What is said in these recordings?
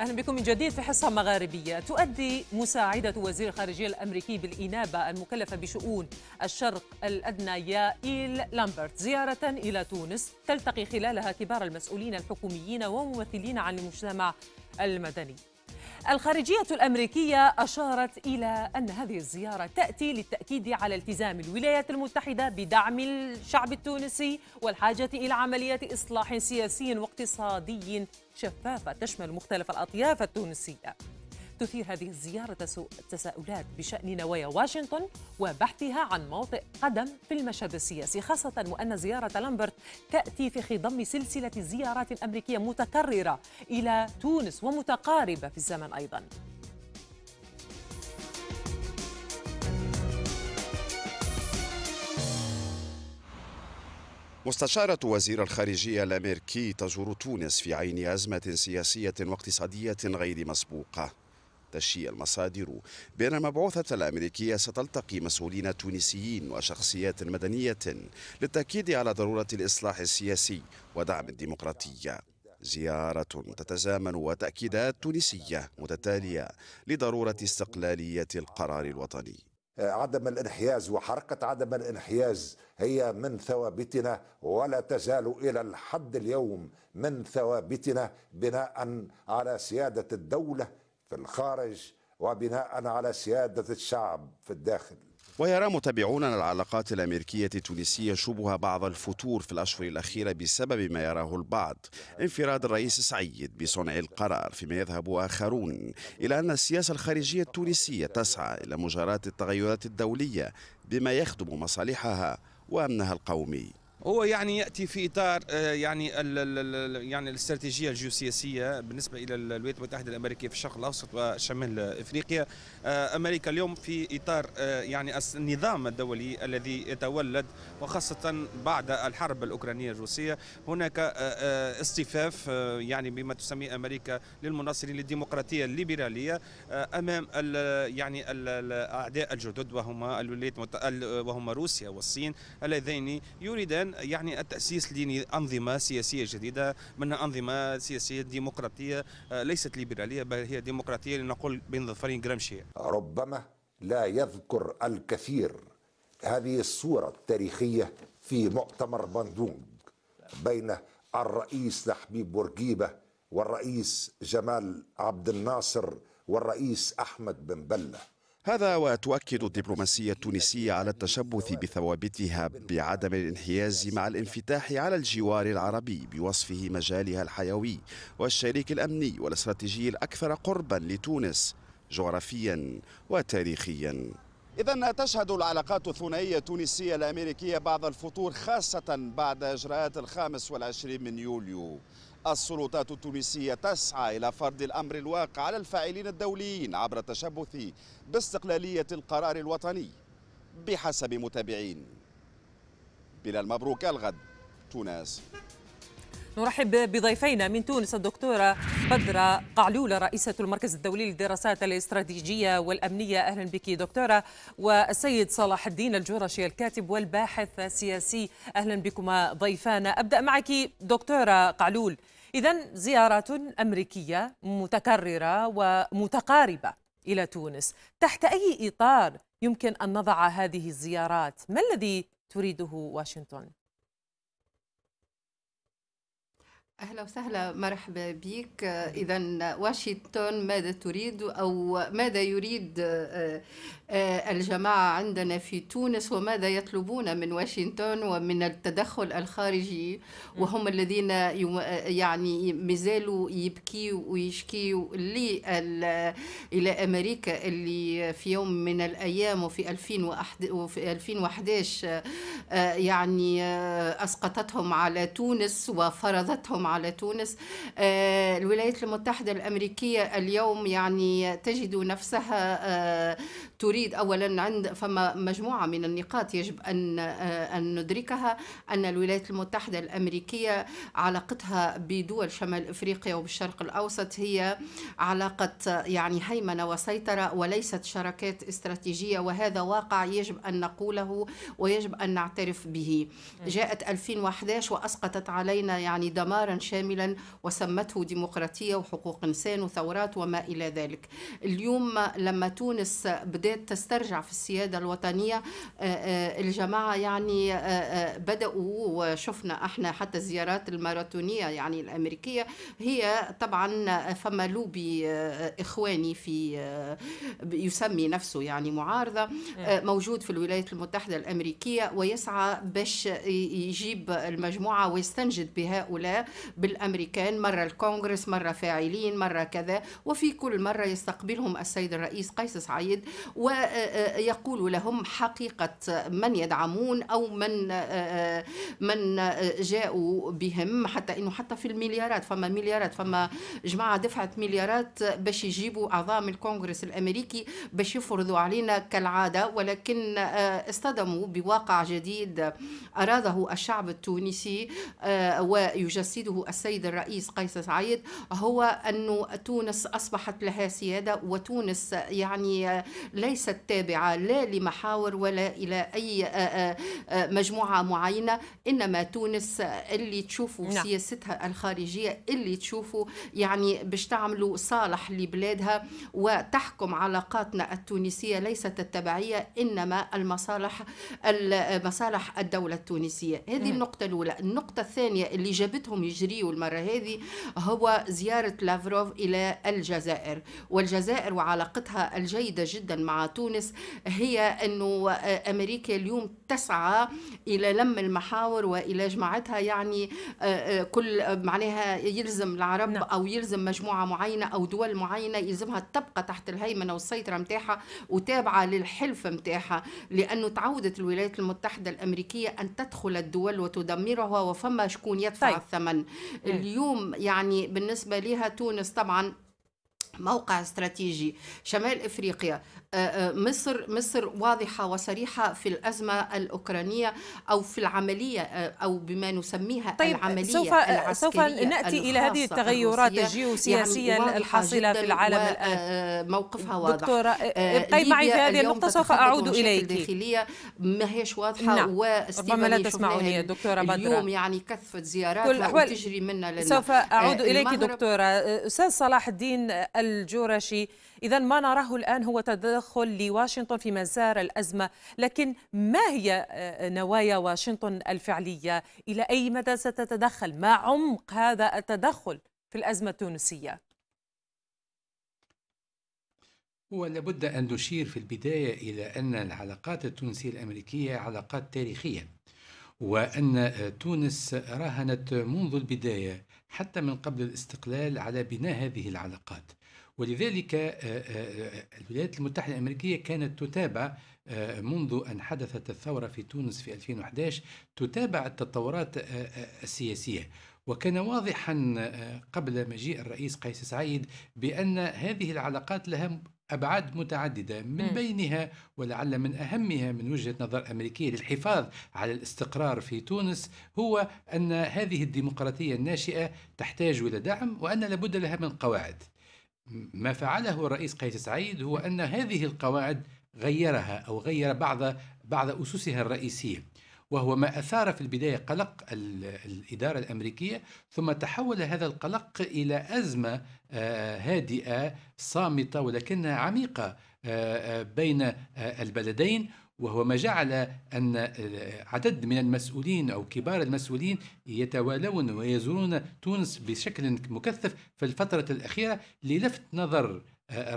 أهلا بكم من جديد في حصة مغاربية تؤدي مساعدة وزير الخارجية الأمريكي بالإنابة المكلفة بشؤون الشرق الأدنى يائيل لامبرت زيارة إلى تونس تلتقي خلالها كبار المسؤولين الحكوميين وممثلين عن المجتمع المدني الخارجية الأمريكية أشارت إلى أن هذه الزيارة تأتي للتأكيد على التزام الولايات المتحدة بدعم الشعب التونسي والحاجة إلى عملية إصلاح سياسي واقتصادي شفافة تشمل مختلف الأطياف التونسية تثير هذه الزيارة تساؤلات بشأن نوايا واشنطن وبحثها عن موطئ قدم في المشهد السياسي خاصة وأن زيارة لامبرت تأتي في خضم سلسلة زيارات أمريكية متكررة إلى تونس ومتقاربة في الزمن أيضاً مستشارة وزير الخارجية الأمريكي تزور تونس في عين أزمة سياسية واقتصادية غير مسبوقة تشيء المصادر بأن المبعوثة الأمريكية ستلتقي مسؤولين تونسيين وشخصيات مدنية للتأكيد على ضرورة الإصلاح السياسي ودعم الديمقراطية زيارة تتزامن وتأكيدات تونسية متتالية لضرورة استقلالية القرار الوطني عدم الانحياز وحركة عدم الانحياز هي من ثوابتنا ولا تزال إلى الحد اليوم من ثوابتنا بناء على سيادة الدولة في الخارج وبناء على سيادة الشعب في الداخل ويرى متابعون العلاقات الأمريكية التونسية شبه بعض الفتور في الأشهر الأخيرة بسبب ما يراه البعض انفراد الرئيس سعيد بصنع القرار فيما يذهب آخرون إلى أن السياسة الخارجية التونسية تسعى إلى مجاراة التغيرات الدولية بما يخدم مصالحها وأمنها القومي هو يعني ياتي في اطار آه، يعني الـ الـ يعني الاستراتيجيه الجيوسياسيه بالنسبه الى الولايات المتحده الامريكيه في الشرق الاوسط وشمال افريقيا آه، امريكا اليوم في اطار آه، يعني النظام الدولي الذي يتولد وخاصه بعد الحرب الاوكرانيه الروسيه هناك اصطفاف يعني بما تسميه امريكا للمناصرين للديمقراطيه الليبراليه امام الـ يعني الاعداء الجدد وهما الولايات وهما روسيا والصين اللذين يريدان يعني التاسيس لانظمه سياسيه جديده منها انظمه سياسيه ديمقراطيه آه، ليست ليبراليه بل هي ديمقراطيه لنقول بين ظفرين جرامشي ربما لا يذكر الكثير هذه الصوره التاريخيه في مؤتمر بندونج بين الرئيس لحبيب بورقيبه والرئيس جمال عبد الناصر والرئيس احمد بن بله هذا وتؤكد الدبلوماسية التونسية على التشبث بثوابتها بعدم الانحياز مع الانفتاح على الجوار العربي بوصفه مجالها الحيوي والشريك الأمني والاستراتيجي الأكثر قربا لتونس جغرافيا وتاريخيا إذا تشهد العلاقات الثنائية التونسية الأمريكية بعض الفطور خاصة بعد إجراءات الخامس والعشرين من يوليو السلطات التونسية تسعى إلى فرض الأمر الواقع على الفاعلين الدوليين عبر التشبث باستقلالية القرار الوطني بحسب متابعين بلا المبروك الغد تونس نرحب بضيفينا من تونس الدكتورة بدرة قعلولة رئيسة المركز الدولي للدراسات الاستراتيجية والأمنية أهلا بك دكتورة والسيد صلاح الدين الجرشي الكاتب والباحث السياسي أهلا بكما ضيفانا أبدأ معك دكتورة قعلول إذا زيارات أمريكية متكررة ومتقاربة إلى تونس تحت أي إطار يمكن أن نضع هذه الزيارات ما الذي تريده واشنطن؟ اهلا وسهلا مرحبا بك اذا واشنطن ماذا تريد او ماذا يريد آه، آه، الجماعه عندنا في تونس وماذا يطلبون من واشنطن ومن التدخل الخارجي وهم الذين آه، يعني مازالوا يبكيوا ويشكيوا الى امريكا اللي في يوم من الايام وفي 2011 يعني اسقطتهم على تونس وفرضتهم على تونس آه، الولايات المتحدة الأمريكية اليوم يعني تجد نفسها آه، تريد أولا عند فما مجموعة من النقاط يجب أن آه، أن ندركها أن الولايات المتحدة الأمريكية علاقتها بدول شمال أفريقيا وبالشرق الأوسط هي علاقة يعني هيمنة وسيطرة وليست شراكات استراتيجية وهذا واقع يجب أن نقوله ويجب أن نعترف به جاءت 2011 وأسقطت علينا يعني دمارا شاملا وسمته ديمقراطية وحقوق إنسان وثورات وما إلى ذلك اليوم لما تونس بدأت تسترجع في السيادة الوطنية آه، آه، الجماعة يعني آه، بدأوا وشفنا احنا حتى الزيارات الماراثونية يعني الأمريكية هي طبعا فما لوبي إخواني في يسمي نفسه يعني معارضة نعم. موجود في الولايات المتحدة الأمريكية ويسعى باش يجيب المجموعة ويستنجد بهؤلاء بالامريكان مره الكونغرس مره فاعلين مره كذا وفي كل مره يستقبلهم السيد الرئيس قيس سعيد ويقول آه، آه، لهم حقيقه من يدعمون او من آه، من جاءوا بهم حتى انه حتى في المليارات فما مليارات فما جماعه دفعت مليارات باش يجيبوا اعضاء من الكونغرس الامريكي باش يفرضوا علينا كالعاده ولكن اصطدموا بواقع جديد اراده الشعب التونسي ويجسده يريده السيد الرئيس قيس سعيد هو أن تونس أصبحت لها سيادة وتونس يعني ليست تابعة لا لمحاور ولا إلى أي مجموعة معينة إنما تونس اللي تشوفوا نعم. سياستها الخارجية اللي تشوفوا يعني باش تعملوا صالح لبلادها وتحكم علاقاتنا التونسية ليست التبعية إنما المصالح المصالح الدولة التونسية هذه النقطة الأولى النقطة الثانية اللي جابتهم نجريه المرة هذه هو زيارة لافروف إلى الجزائر والجزائر وعلاقتها الجيدة جدا مع تونس هي أنه أمريكا اليوم تسعى إلى لم المحاور وإلى جماعتها يعني آه، آه، كل معناها يلزم العرب نعم. أو يلزم مجموعة معينة أو دول معينة يلزمها تبقى تحت الهيمنة والسيطرة متاحة وتابعة للحلف متاحة لأنه تعودت الولايات المتحدة الأمريكية أن تدخل الدول وتدمرها وفما شكون يدفع طيب. الثمن إيه. اليوم يعني بالنسبه لها تونس طبعا موقع استراتيجي شمال افريقيا آه، آه، مصر مصر واضحة وصريحة في الأزمة الأوكرانية أو في العملية آه، أو بما نسميها طيب العملية سوف العسكرية سوف نأتي إلى هذه التغيرات الجيوسياسية يعني الحاصلة في العالم الآن موقفها واضح دكتورة ابقي معي في هذه النقطة سوف أعود إليك الداخليه ما هيش واضحة نعم. ربما لا تسمعوني يا دكتورة بدر اليوم يعني كثفة زيارات تجري منا سوف أعود إليك دكتورة أستاذ صلاح الدين الجورشي إذا ما نراه الآن هو تدخل لواشنطن في مسار الأزمة لكن ما هي آه، نوايا واشنطن الفعلية إلى أي مدى ستتدخل ما عمق هذا التدخل في الأزمة التونسية هو لابد أن نشير في البداية إلى أن العلاقات التونسية الأمريكية علاقات تاريخية وأن آه، تونس راهنت منذ البداية حتى من قبل الاستقلال على بناء هذه العلاقات ولذلك آه، آه، آه، الولايات المتحدة الأمريكية كانت تتابع منذ أن حدثت الثورة في تونس في 2011 تتابع التطورات السياسية وكان واضحا قبل مجيء الرئيس قيس سعيد بأن هذه العلاقات لها أبعاد متعددة من بينها ولعل من أهمها من وجهة نظر أمريكية للحفاظ على الاستقرار في تونس هو أن هذه الديمقراطية الناشئة تحتاج إلى دعم وأن لابد لها من قواعد ما فعله الرئيس قيس سعيد هو أن هذه القواعد غيرها أو غير بعض بعض أسسها الرئيسية وهو ما أثار في البداية قلق الإدارة الأمريكية ثم تحول هذا القلق إلى أزمة آه، هادئة صامتة ولكنها عميقة آه، آه، بين البلدين وهو ما جعل أن آه، عدد من المسؤولين أو كبار المسؤولين يتوالون ويزورون تونس بشكل مكثف في الفترة الأخيرة للفت نظر آه،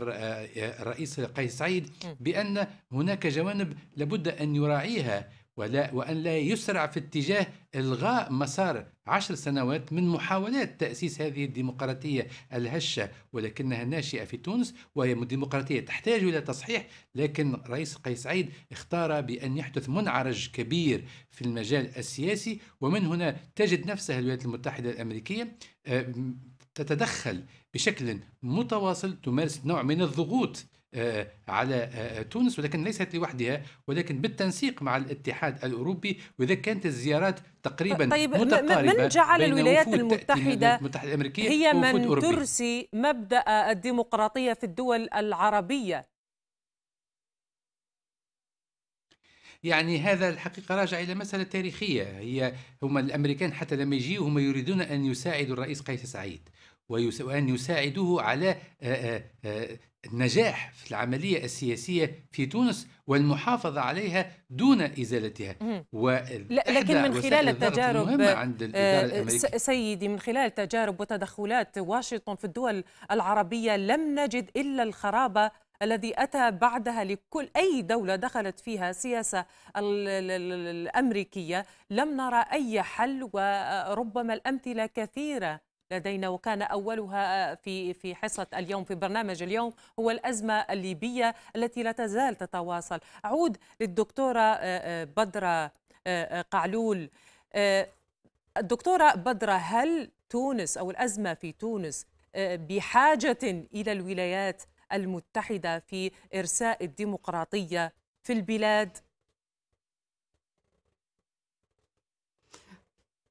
الرئيس آه، قيس سعيد بأن هناك جوانب لابد أن يراعيها ولا وأن لا يسرع في اتجاه إلغاء مسار عشر سنوات من محاولات تأسيس هذه الديمقراطية الهشة ولكنها ناشئة في تونس وهي ديمقراطية تحتاج إلى تصحيح لكن رئيس قيس سعيد اختار بأن يحدث منعرج كبير في المجال السياسي ومن هنا تجد نفسها الولايات المتحدة الأمريكية آه، تتدخل بشكل متواصل تمارس نوع من الضغوط آه، على آه، آه، تونس ولكن ليست لوحدها ولكن بالتنسيق مع الاتحاد الاوروبي واذا كانت الزيارات تقريبا طيب متقاربه من جعل الولايات المتحده, المتحدة الأمريكية هي من أوروبي. ترسي مبدا الديمقراطيه في الدول العربيه يعني هذا الحقيقة راجع إلى مسألة تاريخية هي هم الأمريكان حتى لما يجيوا هم يريدون أن يساعدوا الرئيس قيس سعيد وأن يساعدوه على النجاح في العملية السياسية في تونس والمحافظة عليها دون إزالتها لكن من خلال التجارب عند آه، آه، سيدي من خلال تجارب وتدخلات واشنطن في الدول العربية لم نجد إلا الخرابة الذي أتى بعدها لكل أي دولة دخلت فيها سياسة الأمريكية لم نرى أي حل وربما الأمثلة كثيرة لدينا وكان أولها آه، في في حصة اليوم في برنامج اليوم هو الأزمة الليبية التي لا تزال تتواصل أعود للدكتورة آه، آه، بدرة قعلول الدكتورة بدرة هل تونس أو الأزمة في تونس بحاجة إلى الولايات المتحدة في إرساء الديمقراطية في البلاد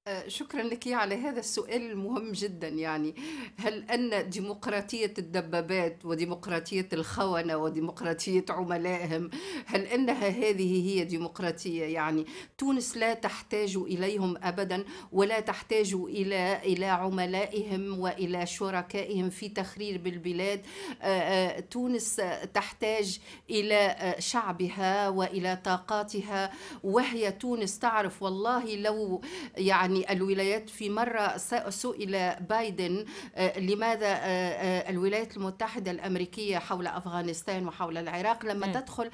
آه، شكرا لك على هذا السؤال المهم جدا يعني هل أن ديمقراطية الدبابات وديمقراطية الخونة وديمقراطية عملائهم هل أنها هذه هي ديمقراطية يعني تونس لا تحتاج إليهم أبدا ولا تحتاج إلى إلى عملائهم وإلى شركائهم في تخرير بالبلاد آه، آه، تونس تحتاج إلى شعبها وإلى طاقاتها وهي تونس تعرف والله لو يعني يعني الولايات في مرة سئل بايدن آه، لماذا آه، آه، الولايات المتحدة الأمريكية حول أفغانستان وحول العراق لما م. تدخل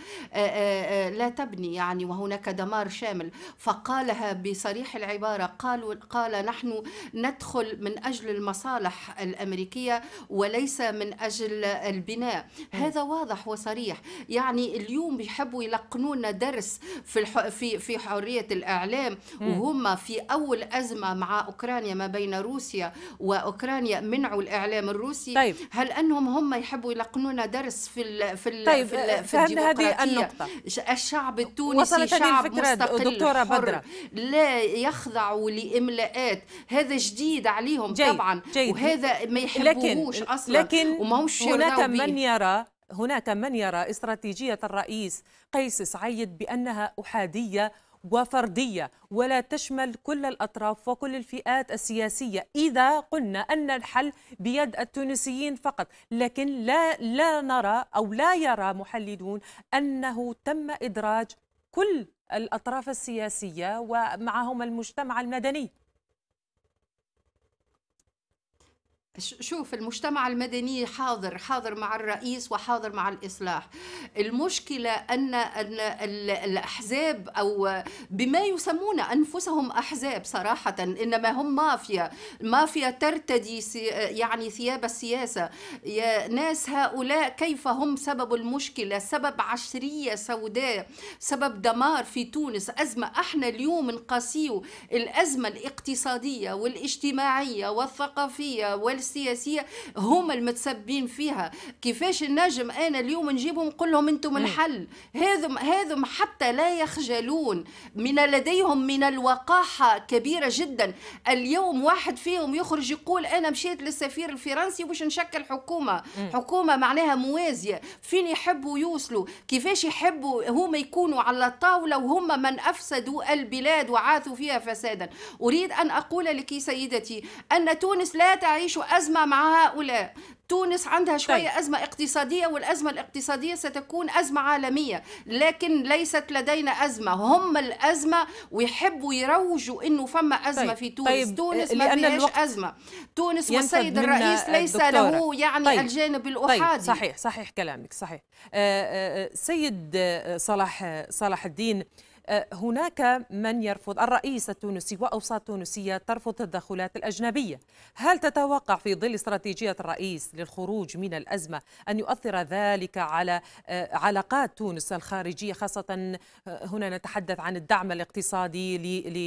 لا تبني يعني وهناك دمار شامل فقالها بصريح العبارة قالوا قال نحن ندخل من أجل المصالح الأمريكية وليس من أجل البناء هذا واضح وصريح يعني اليوم بيحبوا يلقنون درس في في في حرية الإعلام وهم في أول الأزمة مع أوكرانيا ما بين روسيا وأوكرانيا منعوا الإعلام الروسي طيب. هل أنهم هم يحبوا يلقنونا درس في ال في ال طيب. في, ال في هذه النقطة الشعب التونسي شعب مستقل دكتورة حر بدرة. لا يخضع لإملاءات هذا جديد عليهم جيد. طبعا جيد. وهذا ما يحبوهوش لكن أصلا لكن هناك من يرى هناك من يرى استراتيجية الرئيس قيس سعيد بأنها أحادية وفردية ولا تشمل كل الأطراف وكل الفئات السياسية إذا قلنا أن الحل بيد التونسيين فقط لكن لا, لا نرى أو لا يرى محللون أنه تم إدراج كل الأطراف السياسية ومعهم المجتمع المدني شوف المجتمع المدني حاضر حاضر مع الرئيس وحاضر مع الإصلاح المشكلة أن الأحزاب أو بما يسمون أنفسهم أحزاب صراحة إنما هم مافيا مافيا ترتدي يعني ثياب السياسة يا ناس هؤلاء كيف هم سبب المشكلة سبب عشرية سوداء سبب دمار في تونس أزمة احنا اليوم نقاسيو الأزمة الاقتصادية والاجتماعية والثقافية والس السياسيه هما المتسببين فيها كيفاش النجم انا اليوم نجيبهم نقول لهم انتم نعم. الحل هذم هذم حتى لا يخجلون من لديهم من الوقاحه كبيره جدا اليوم واحد فيهم يخرج يقول انا مشيت للسفير الفرنسي باش نشكل حكومه حكومه معناها موازيه فين يحبوا يوصلوا كيفاش يحبوا هما يكونوا على الطاوله وهم من افسدوا البلاد وعاثوا فيها فسادا اريد ان اقول لك سيدتي ان تونس لا تعيش أزمة مع هؤلاء تونس عندها شوية طيب. أزمة اقتصادية والأزمة الاقتصادية ستكون أزمة عالمية لكن ليست لدينا أزمة هم الأزمة ويحبوا يروجوا أنه فما أزمة طيب. في تونس طيب. تونس ما فيهاش أزمة تونس والسيد الرئيس ليس له يعني طيب. الجانب طيب، الأحادي طيب. صحيح صحيح كلامك صحيح أه أه, آه، سيد آه، صلاح آه، صلاح الدين هناك من يرفض الرئيس التونسي وأوساط تونسية ترفض التدخلات الأجنبية هل تتوقع في ظل استراتيجية الرئيس للخروج من الأزمة أن يؤثر ذلك على آه، علاقات تونس الخارجية خاصة آه، هنا نتحدث عن الدعم الاقتصادي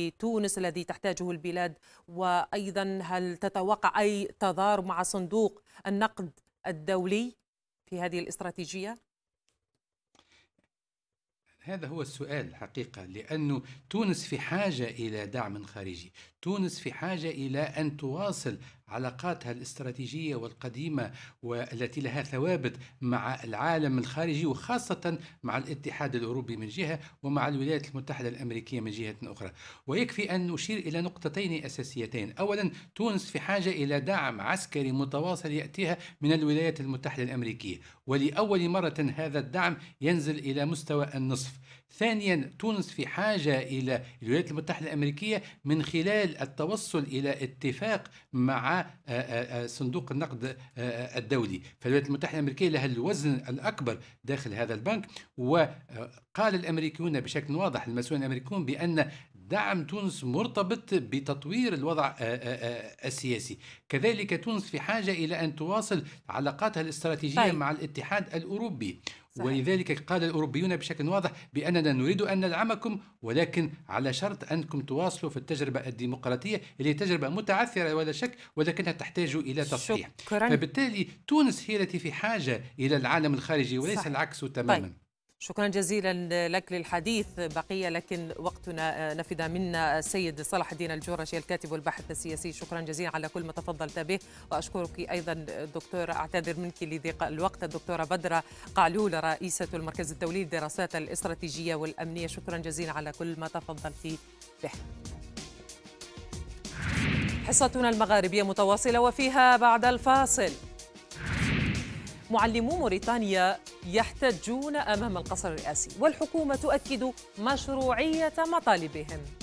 لتونس الذي تحتاجه البلاد وأيضا هل تتوقع أي تضارب مع صندوق النقد الدولي في هذه الاستراتيجية؟ هذا هو السؤال الحقيقة لأن تونس في حاجة إلى دعم خارجي تونس في حاجة إلى أن تواصل علاقاتها الاستراتيجية والقديمة والتي لها ثوابت مع العالم الخارجي وخاصة مع الاتحاد الأوروبي من جهة ومع الولايات المتحدة الأمريكية من جهة أخرى ويكفي أن نشير إلى نقطتين أساسيتين أولا تونس في حاجة إلى دعم عسكري متواصل يأتيها من الولايات المتحدة الأمريكية ولأول مرة هذا الدعم ينزل إلى مستوى النصف ثانيا تونس في حاجة إلى الولايات المتحدة الأمريكية من خلال التوصل إلى اتفاق مع آه، آه، آه، صندوق النقد الدولي فالولايات المتحدة الأمريكية لها الوزن الأكبر داخل هذا البنك وقال الأمريكيون بشكل واضح المسؤولين الأمريكيون بأن دعم تونس مرتبط بتطوير الوضع السياسي كذلك تونس في حاجة إلى أن تواصل علاقاتها الاستراتيجية طيب. مع الاتحاد الأوروبي صحيح. ولذلك قال الأوروبيون بشكل واضح بأننا نريد أن ندعمكم ولكن على شرط أنكم تواصلوا في التجربة الديمقراطية اللي هي تجربة متعثرة ولا شك ولكنها تحتاج إلى تصحيح شكرا. فبالتالي تونس هي التي في حاجة إلى العالم الخارجي وليس صحيح. العكس طيب. تماما طيب. شكرا جزيلا لك للحديث بقية لكن وقتنا آه، نفذ منا السيد صلاح الدين الجورشي الكاتب والباحث السياسي شكرا جزيلا على كل ما تفضلت به واشكرك ايضا الدكتوره اعتذر منك لضيق الوقت الدكتوره بدره قعلول رئيسه المركز الدولي للدراسات الاستراتيجيه والامنيه شكرا جزيلا على كل ما تفضلت به حصتنا المغاربيه متواصله وفيها بعد الفاصل معلمو موريتانيا يحتجون أمام القصر الرئاسي والحكومة تؤكد مشروعية مطالبهم